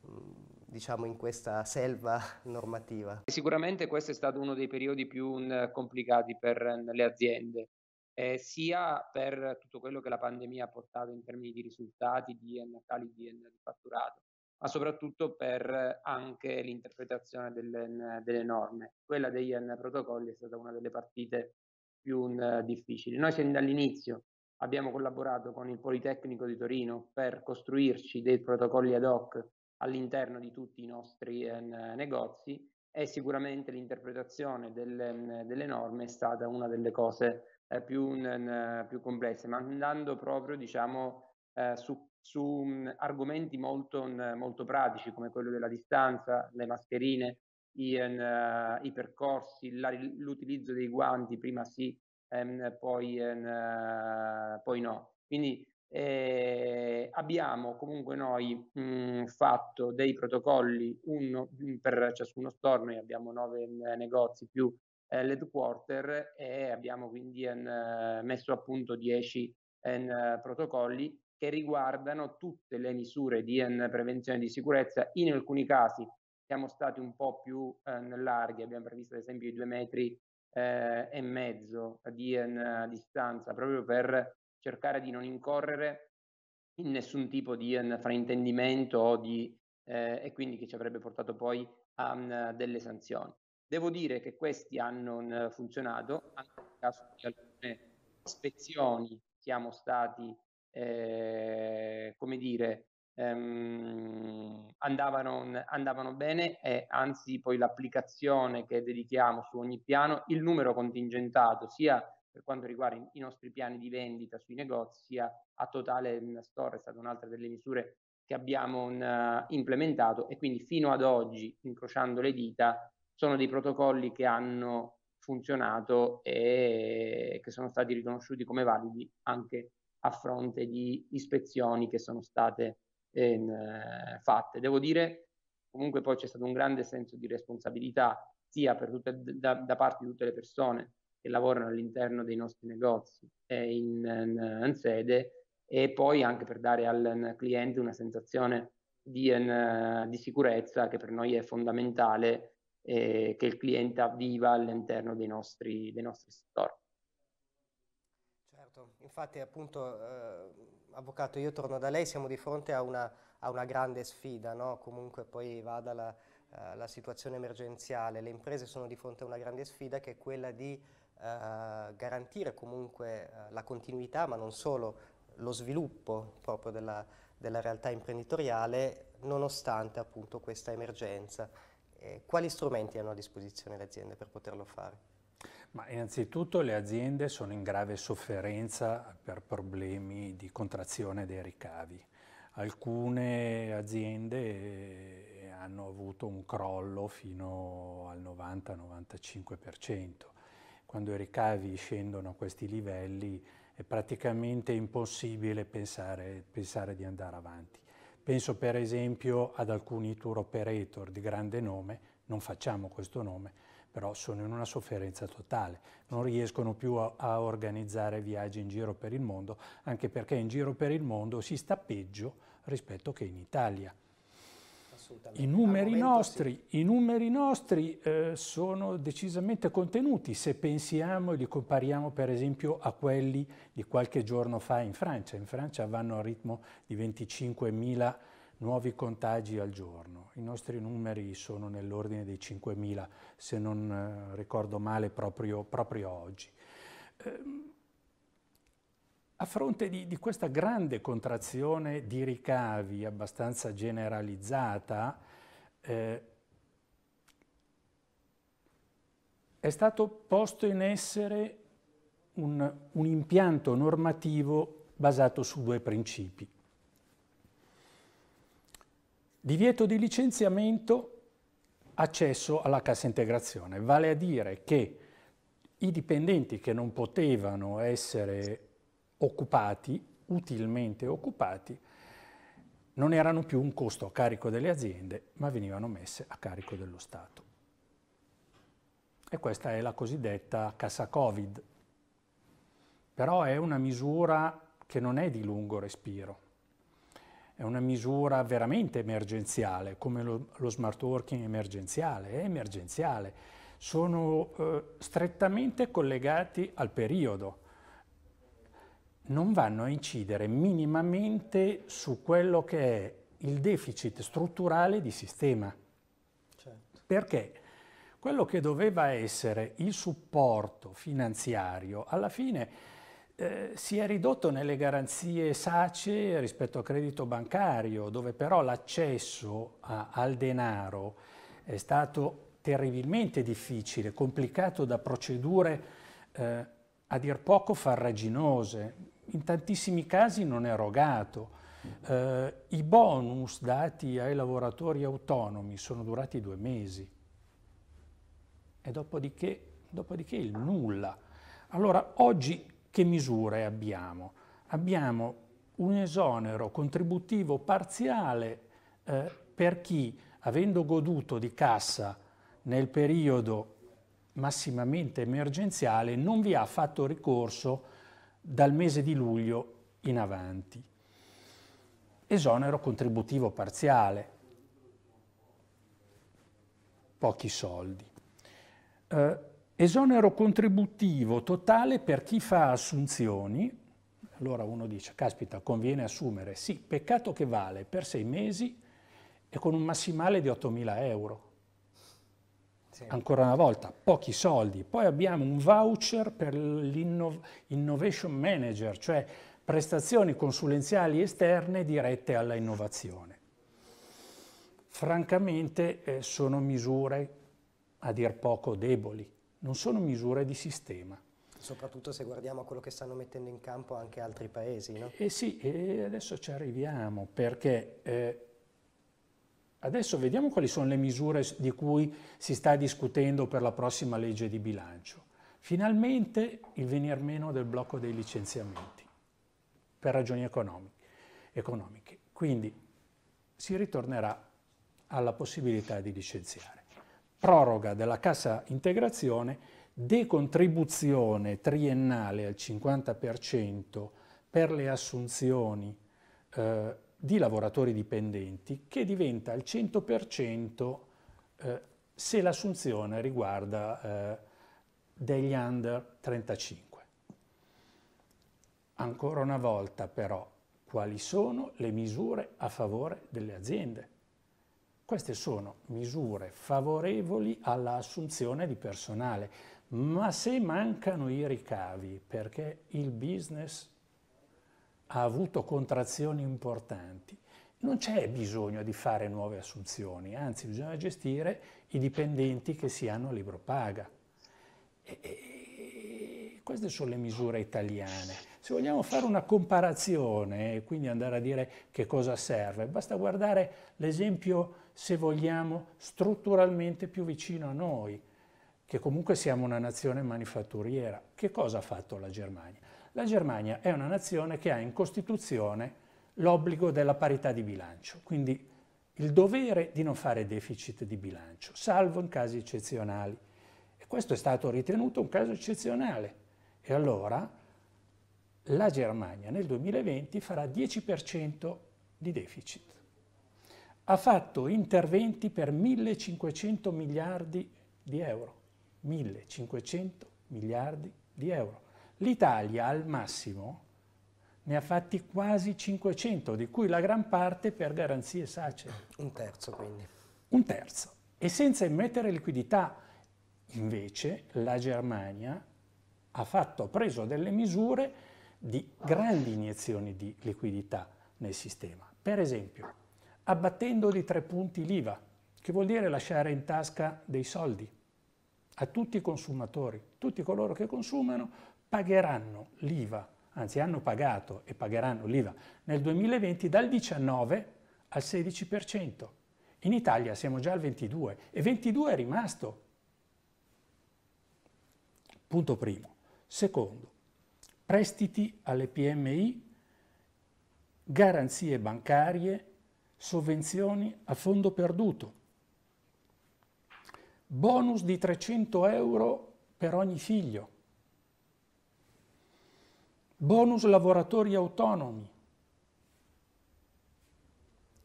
B: mm, diciamo, in questa selva *laughs* normativa?
E: Sicuramente questo è stato uno dei periodi più mm, complicati per mm, le aziende. Eh, sia per tutto quello che la pandemia ha portato in termini di risultati, di natali, di, di fatturato, ma soprattutto per eh, anche l'interpretazione delle, delle norme. Quella degli protocolli è stata una delle partite più uh, difficili. Noi sin dall'inizio abbiamo collaborato con il Politecnico di Torino per costruirci dei protocolli ad hoc all'interno di tutti i nostri eh, negozi e sicuramente l'interpretazione delle, mhmm, delle, norme è stata una delle cose eh, più, eh, più, complesse, ma andando proprio diciamo, eh, su, su, argomenti molto, molto pratici come quello della distanza, le mascherine, i, uh, eh, i percorsi, la, l'utilizzo dei guanti, prima sì, um, poi, uh, poi, no. Quindi eh, abbiamo comunque noi mh, mm, fatto dei protocolli, uno mm, per ciascuno store, noi abbiamo nove eh, negozi più eh, l'headquarter e abbiamo quindi en, ehm, messo a punto dieci en, protocolli che riguardano tutte le misure di en, prevenzione di sicurezza, in alcuni casi siamo stati un po' più eh, larghi, abbiamo previsto ad esempio i due metri eh, e mezzo di eh, distanza, proprio per cercare di non incorrere in nessun tipo di fraintendimento o di, e quindi che ci avrebbe portato poi a delle sanzioni. Devo dire che questi hanno funzionato, anche nel caso di alcune ispezioni siamo stati, eh, come dire, ehm, andavano, andavano bene e anzi poi l'applicazione che dedichiamo su ogni piano, il numero contingentato sia per quanto riguarda i nostri piani di vendita sui negozi, sia a totale store è stata un'altra delle misure che abbiamo un, uh, implementato e quindi fino ad oggi, incrociando le dita, sono dei protocolli che hanno funzionato e che sono stati riconosciuti come validi anche a fronte di ispezioni che sono state eh, fatte. Devo dire, comunque poi c'è stato un grande senso di responsabilità, sia tutte, da, da, parte di tutte le persone che lavorano all'interno dei nostri negozi e in, in, in sede, e poi anche per dare al cliente una sensazione di, in, di sicurezza che per noi è fondamentale eh, che il cliente avviva all'interno dei nostri, dei nostri store.
B: Certo, infatti appunto eh Avvocato, io torno da lei, siamo di fronte a una, a una grande sfida, no? comunque poi vada la, uh, la, situazione emergenziale, le imprese sono di fronte a una grande sfida che è quella di uh, garantire comunque uh, la continuità, ma non solo lo sviluppo proprio della, della realtà imprenditoriale, nonostante appunto questa emergenza. Eh, quali strumenti hanno a disposizione le aziende per poterlo fare?
C: Ma innanzitutto le aziende sono in grave sofferenza per problemi di contrazione dei ricavi. Alcune aziende eh, hanno avuto un crollo fino al 90-95%. Quando i ricavi scendono a questi livelli è praticamente impossibile pensare, pensare di andare avanti. Penso per esempio ad alcuni tour operator di grande nome, non facciamo questo nome, però sono in una sofferenza totale, non riescono più a, a organizzare viaggi in giro per il mondo, anche perché in giro per il mondo si sta peggio rispetto che in Italia. I numeri, nostri, sì. I numeri nostri, eh, sono decisamente contenuti se pensiamo e li compariamo per esempio a quelli di qualche giorno fa in Francia. In Francia vanno a ritmo di 25.000 nuovi contagi al giorno. I nostri numeri sono nell'ordine dei 5.000, se non eh, ricordo male, proprio, proprio oggi. Ehm, a fronte di, di, questa grande contrazione di ricavi abbastanza generalizzata, eh, è stato posto in essere un, un impianto normativo basato su due principi. Divieto di licenziamento, accesso alla cassa integrazione, vale a dire che i dipendenti che non potevano essere occupati, utilmente occupati, non erano più un costo a carico delle aziende, ma venivano messe a carico dello Stato. E questa è la cosiddetta cassa Covid. Però è una misura che non è di lungo respiro è una misura veramente emergenziale, come lo, lo smart working emergenziale, è emergenziale. Sono eh, strettamente collegati al periodo. Non vanno a incidere minimamente su quello che è il deficit strutturale di sistema. Certo. Perché? Quello che doveva essere il supporto finanziario, alla fine eh, si è ridotto nelle garanzie SACE rispetto al credito bancario, dove però l'accesso al denaro è stato terribilmente difficile, complicato da procedure eh, a dir poco farraginose, in tantissimi casi non erogato. Eh, I bonus dati ai lavoratori autonomi sono durati due mesi e dopodiché, dopodiché il nulla. Allora oggi che misure abbiamo? Abbiamo un esonero contributivo parziale eh, per chi, avendo goduto di cassa nel periodo massimamente emergenziale, non vi ha fatto ricorso dal mese di luglio in avanti. Esonero contributivo parziale, pochi soldi. Eh, Esonero contributivo totale per chi fa assunzioni. Allora uno dice, caspita, conviene assumere. Sì, peccato che vale per sei mesi e con un massimale di 8.000 euro. Sì. Ancora una volta, pochi soldi. Poi abbiamo un voucher per l'innovation manager, cioè prestazioni consulenziali esterne dirette alla innovazione. Francamente eh, sono misure a dir poco deboli non sono misure di sistema.
B: Soprattutto se guardiamo a quello che stanno mettendo in campo
C: anche altri paesi, no? Eh sì, e adesso ci arriviamo, perché eh, adesso vediamo quali sono le misure di cui si sta discutendo per la prossima legge di bilancio. Finalmente il venir meno del blocco dei licenziamenti, per ragioni economiche. Quindi si ritornerà alla possibilità di licenziare proroga della cassa integrazione, decontribuzione triennale al 50% per le assunzioni eh, di lavoratori dipendenti che diventa al 100% eh, se l'assunzione riguarda eh, degli under 35. Ancora una volta però, quali sono le misure a favore delle aziende? Queste sono misure favorevoli all'assunzione di personale, ma se mancano i ricavi perché il business ha avuto contrazioni importanti, non c'è bisogno di fare nuove assunzioni, anzi bisogna gestire i dipendenti che si hanno a libro paga. E, e, queste sono le misure italiane. Se vogliamo fare una comparazione e quindi andare a dire che cosa serve, basta guardare l'esempio se vogliamo, strutturalmente più vicino a noi, che comunque siamo una nazione manifatturiera. Che cosa ha fatto la Germania? La Germania è una nazione che ha in Costituzione l'obbligo della parità di bilancio, quindi il dovere di non fare deficit di bilancio, salvo in casi eccezionali. E questo è stato ritenuto un caso eccezionale. E allora la Germania nel 2020 farà 10% di deficit ha fatto interventi per 1.500 miliardi di euro. 1.500 miliardi di euro. L'Italia al massimo ne ha fatti quasi 500, di cui la gran parte per garanzie SACE. Un terzo quindi. Un terzo. E senza immettere liquidità. Invece la Germania ha, fatto, preso delle misure di grandi iniezioni di liquidità nel sistema. Per esempio, abbattendo di tre punti l'IVA, che vuol dire lasciare in tasca dei soldi a tutti i consumatori. Tutti coloro che consumano pagheranno l'IVA, anzi hanno pagato e pagheranno l'IVA nel 2020 dal 19 al 16%. In Italia siamo già al 22 e 22 è rimasto. Punto primo. Secondo, prestiti alle PMI, garanzie bancarie sovvenzioni a fondo perduto, bonus di 300 euro per ogni figlio, bonus lavoratori autonomi,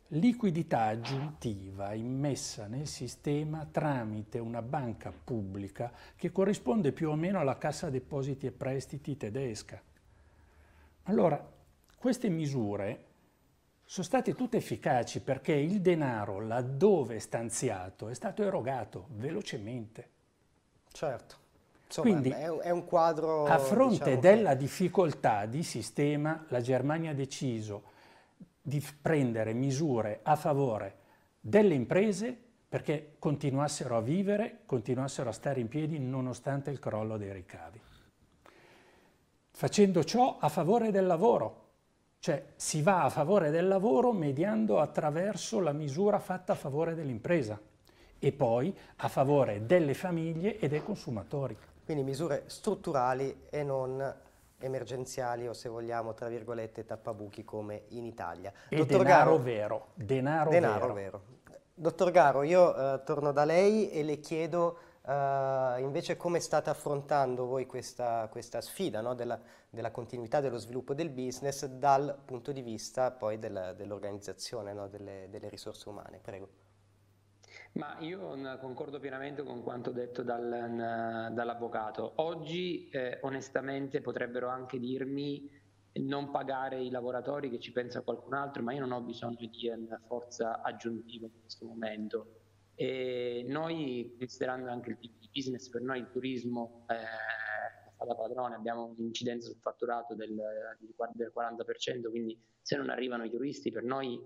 C: liquidità aggiuntiva immessa nel sistema tramite una banca pubblica che corrisponde più o meno alla Cassa Depositi e Prestiti tedesca. Allora, queste misure sono state tutte efficaci perché il denaro laddove stanziato è stato erogato velocemente.
B: Certo. Insomma, Quindi, è un quadro... A fronte diciamo della
C: che... difficoltà di sistema, la Germania ha deciso di prendere misure a favore delle imprese perché continuassero a vivere, continuassero a stare in piedi nonostante il crollo dei ricavi. Facendo ciò a favore del lavoro, cioè si va a favore del lavoro mediando attraverso la misura fatta a favore dell'impresa e poi a favore delle famiglie e dei consumatori.
B: Quindi misure strutturali e non emergenziali o se vogliamo tra virgolette tappabuchi come in Italia. E denaro Garo, vero, denaro, denaro vero. vero. Dottor Garo, io eh, torno da lei e le chiedo Uh, invece come state affrontando voi questa, questa sfida no? della, della, continuità dello sviluppo del business dal punto di vista poi dell'organizzazione no? delle, delle, risorse umane? Prego.
E: Ma io concordo pienamente con quanto detto dal, dall'avvocato. Oggi eh, onestamente potrebbero anche dirmi non pagare i lavoratori che ci pensa qualcun altro, ma io non ho bisogno di forza aggiuntiva in questo momento e noi, considerando anche il tipo di business, per noi il turismo eh, è stata padrone, abbiamo un'incidenza sul fatturato del, del 40%, quindi se non arrivano i turisti per noi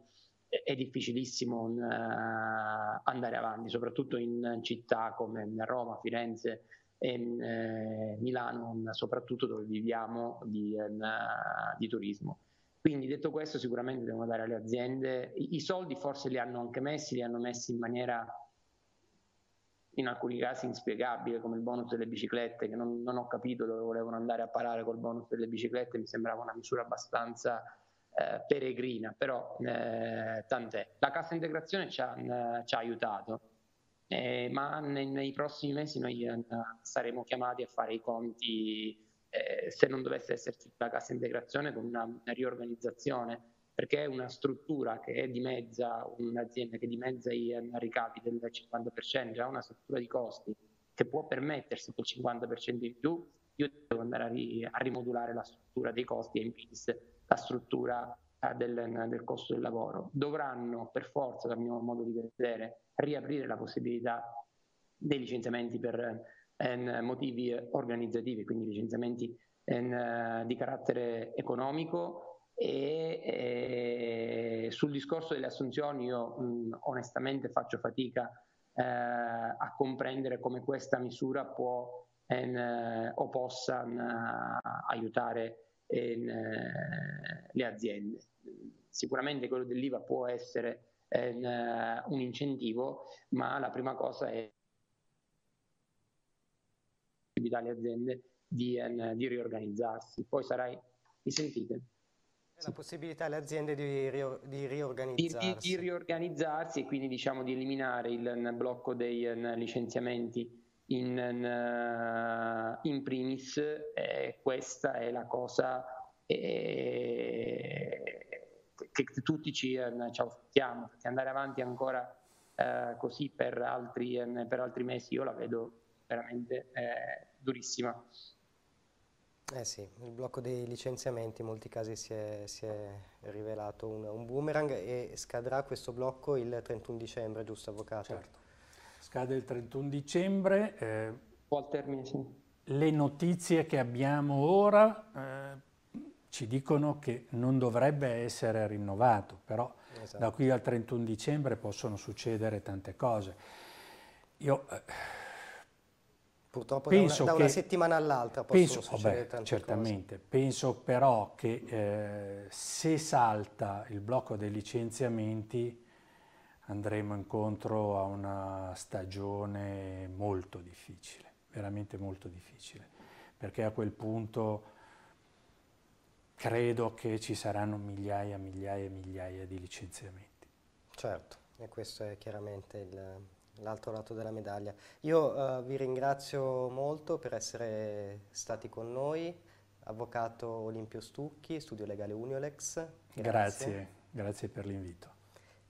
E: è difficilissimo uh, andare avanti, soprattutto in città come Roma, Firenze e eh, Milano, soprattutto dove viviamo di, uh, di, turismo. Quindi detto questo sicuramente dobbiamo dare alle aziende, i, i soldi forse li hanno anche messi, li hanno messi in maniera in alcuni casi inspiegabile come il bonus delle biciclette che non, non ho capito dove volevano andare a parare col bonus delle biciclette mi sembrava una misura abbastanza eh, peregrina però eh, tant'è la cassa integrazione ci ha, mh, eh, ci ha aiutato eh, ma nei, nei, prossimi mesi noi mh, eh, saremo chiamati a fare i conti eh, se non dovesse esserci la cassa integrazione con una, una riorganizzazione perché è una struttura che è di mezza un'azienda che dimezza i ricavi del 50%, ha una struttura di costi che può permettersi quel 50% in più, io devo andare a, ri, a rimodulare la struttura dei costi e in primis la struttura eh, del, del, costo del lavoro. Dovranno per forza, dal mio modo di vedere, riaprire la possibilità dei licenziamenti per eh, motivi organizzativi, quindi licenziamenti eh, di carattere economico e, e sul discorso delle assunzioni io mh, onestamente faccio fatica eh, a comprendere come questa misura può en, o possa en, aiutare en, le aziende. Sicuramente quello dell'IVA può essere un incentivo, ma la prima cosa è alle aziende di, di riorganizzarsi. Poi sarai, mi
B: sentite? la possibilità alle aziende di, rior di riorganizzarsi. Di, di,
E: riorganizzarsi e quindi diciamo di eliminare il blocco dei licenziamenti in, in eh, primis, eh, questa è la cosa eh, che tutti ci, eh, ci auspichiamo, perché andare avanti ancora eh, così per altri, eh, per altri, mesi io la vedo veramente durissima.
B: Eh sì, il blocco dei licenziamenti in molti casi si è, si è rivelato un, un, boomerang e scadrà questo blocco il 31 dicembre, giusto Avvocato? Certo, scade il 31 dicembre. Eh,
C: al termine, sì. Le notizie che abbiamo ora eh, ci dicono che non dovrebbe essere rinnovato, però esatto. da qui al 31 dicembre possono succedere tante cose. Io... Eh,
B: Purtroppo penso da una, da una settimana all'altra penso, vabbè, certamente,
C: cose. penso però che eh, se salta il blocco dei licenziamenti andremo incontro a una stagione molto difficile, veramente molto difficile, perché a quel punto
B: credo che ci saranno migliaia, migliaia e migliaia di licenziamenti. Certo, e questo è chiaramente il, l'altro lato della medaglia. Io eh, vi ringrazio molto per essere stati con noi, avvocato Olimpio Stucchi, studio legale Uniolex. Grazie, grazie, per l'invito.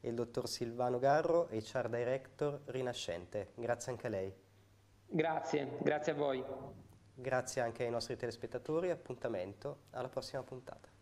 B: E il dottor Silvano Garro, HR Director Rinascente. Grazie anche a lei. Grazie, grazie a voi. Grazie anche ai nostri telespettatori, appuntamento alla prossima puntata.